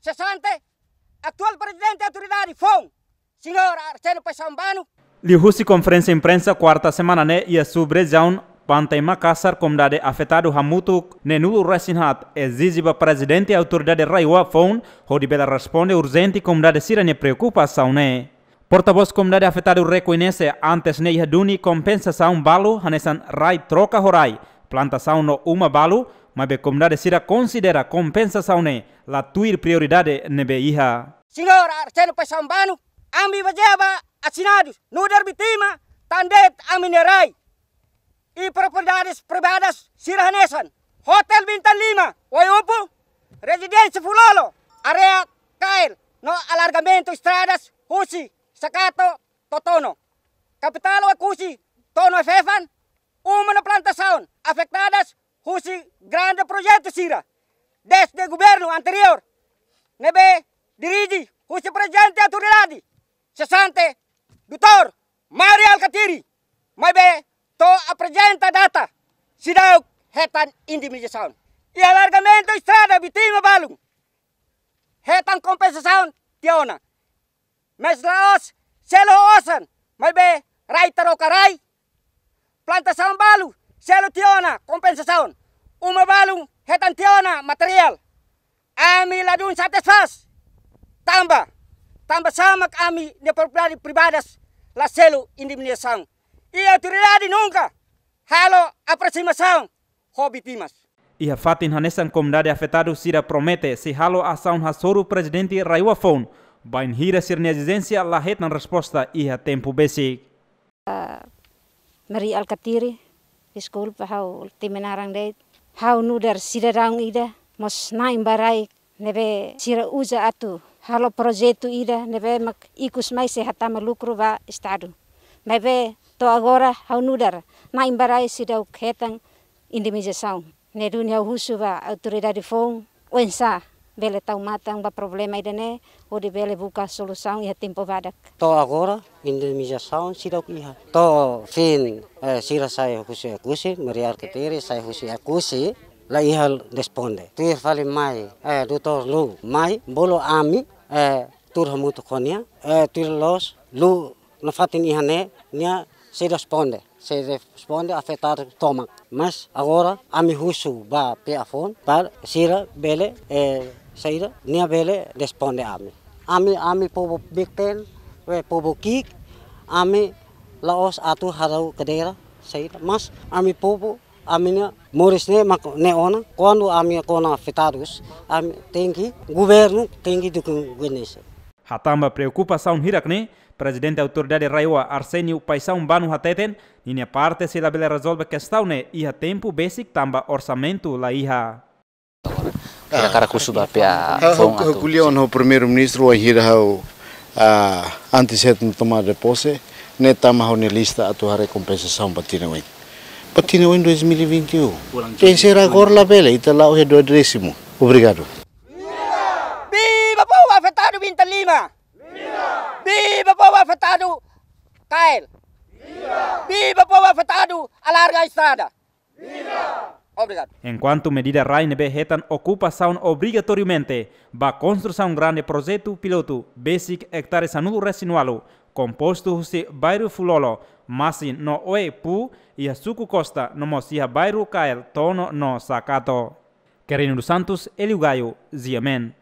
cessante, atual presidente da autoridade, FOM, senhor Arsênio Paixambano. Lihusi conferência imprensa quarta semana né e a subregião Pantai Makassar comunidade afetado hamutu nenulu resinhat exigiba presidente autoridade Raiwa FON Rodibela responde urgente comunidade sirane preocupação né. Porta-voz comunidade afetado reconhece antes né duni compensação balu hanesan rai troca horai plantação no uma balu mabe comunidade sira considera compensação ne la tuir prioridade nebe iha. Senhor, arcelo pesambano, ambi vajeba assinados, no derbitima, tandet minerai E propriedades privadas sirahanesan, hotel Bintang Lima, waiupu residência Fulolo, área Cael, no alargamento estradas, Husi, Sacato, Totono. Capital Wakusi, Tono Fefan, uma na plantação, afetadas Husi grande progetto sira, desde governo anterior, nebe dirigi Husi presidente autoridade, sesante doutor Mari Alcatiri, mabe to a data, sida hetan indemnização. E alargamento estrada bitima balum, hetan compensação tiona. Mas laos, selo osan, mabe raitaro carai, plantação balu, selo tiona compensação, uma hetan tiona material. Ami ladun satisfaz, tamba, tamba sama kami de propriedade privadas la selo indemnização. ia autoridade nunca, halo aproximação, hobi timas. Ia a Fatin hanesan komdade afetada sira promete si halo ação hasoru presidente Raiwa Fon, bain hira sir exigência la hetan resposta ia tempo basic. Uh, eh, Mari iskul pa hau timenarang dai hau nudar sidarang ida mos naim barai nebe sira uja atu halo projetu ida nebe mak ikus mai se hatama lukru ba estado nebe to agora hau nudar naim barai sidau khetang saung ne dunia husu ba autoridade fong wensa bele tau matang ba problema o di bele buka solusau e tempo vadak. To agora indonesia saun sira iha. To fin eh, sira sai kusi akusi mariar ketere sai husi kusi la iha responde. Tu fali mai eh dutor lu mai bolo ami eh tur hamutu konia eh tur los lu nafatin iha ne nia se responde. se responde afetar toma. Mas agora ami husu ba pe afon para sira bele eh, saída, nem a velha responde a mim. A mim, a mim, povo Bicten, o eh, povo Kik, a mim, Laos, Atu, Harau, Cadeira, saída, mas a mim, povo, a mim Morris ne ne ona quando a minha cona afetados a tem que governo tem que do governo Hatamba preocupação hirakne presidente autoridade Raiwa Arsenio Paisão Banu Hateten nina parte se bela resolve questão ne e a tempo basic tamba orçamento la iha a Caracuçuba, a Recolheu no primeiro-ministro o Ahirahau antes de tomar de posse, né estamos na lista a tua recompensação para Tinauém. Para Tinauém 2021. Quem será agora lá bela? Está lá o redondíssimo. Obrigado. Viva afetado Lima! Viva! Viva povo afetado Kael. Viva! Viva povo afetado Alarga Estrada! Viva! Obrigado. Enquanto medida Raine obligatoriamente, va obrigatoriamente, construir un grande proyecto piloto, basic hectares anulo resinualo, composto se bairro Fulolo, mas no pu y a Suco Costa, no Mocia bairro Cael, tono no Sacato. Querendo Santos, Eliugayo, Ziamen.